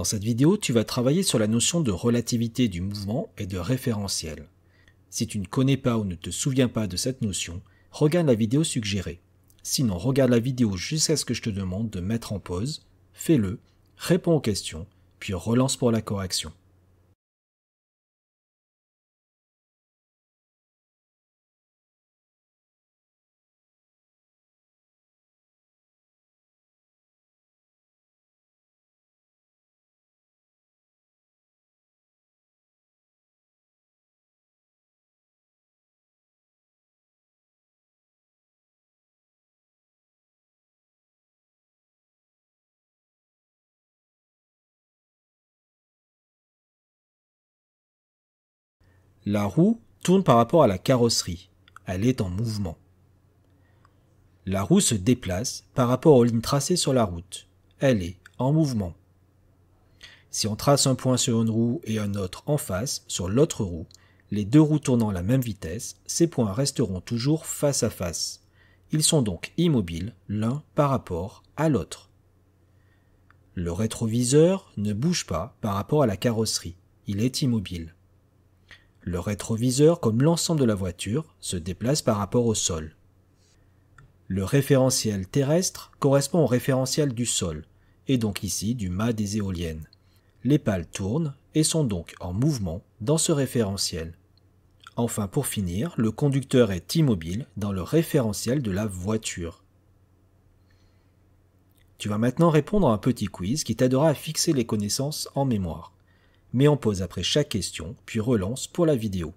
Dans cette vidéo, tu vas travailler sur la notion de relativité du mouvement et de référentiel. Si tu ne connais pas ou ne te souviens pas de cette notion, regarde la vidéo suggérée. Sinon, regarde la vidéo jusqu'à ce que je te demande de mettre en pause, fais-le, réponds aux questions, puis relance pour la correction. La roue tourne par rapport à la carrosserie. Elle est en mouvement. La roue se déplace par rapport aux lignes tracées sur la route. Elle est en mouvement. Si on trace un point sur une roue et un autre en face sur l'autre roue, les deux roues tournant à la même vitesse, ces points resteront toujours face à face. Ils sont donc immobiles l'un par rapport à l'autre. Le rétroviseur ne bouge pas par rapport à la carrosserie, il est immobile. Le rétroviseur, comme l'ensemble de la voiture, se déplace par rapport au sol. Le référentiel terrestre correspond au référentiel du sol, et donc ici du mât des éoliennes. Les pales tournent et sont donc en mouvement dans ce référentiel. Enfin pour finir, le conducteur est immobile dans le référentiel de la voiture. Tu vas maintenant répondre à un petit quiz qui t'aidera à fixer les connaissances en mémoire. Mais en pose après chaque question, puis relance pour la vidéo.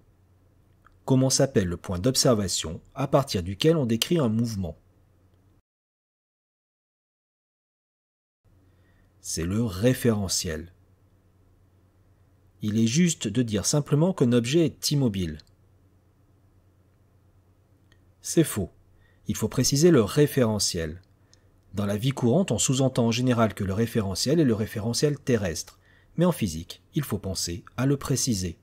Comment s'appelle le point d'observation à partir duquel on décrit un mouvement C'est le référentiel. Il est juste de dire simplement qu'un objet est immobile. C'est faux. Il faut préciser le référentiel. Dans la vie courante, on sous-entend en général que le référentiel est le référentiel terrestre mais en physique, il faut penser à le préciser.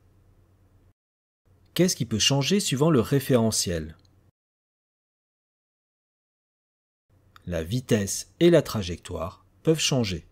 Qu'est-ce qui peut changer suivant le référentiel La vitesse et la trajectoire peuvent changer.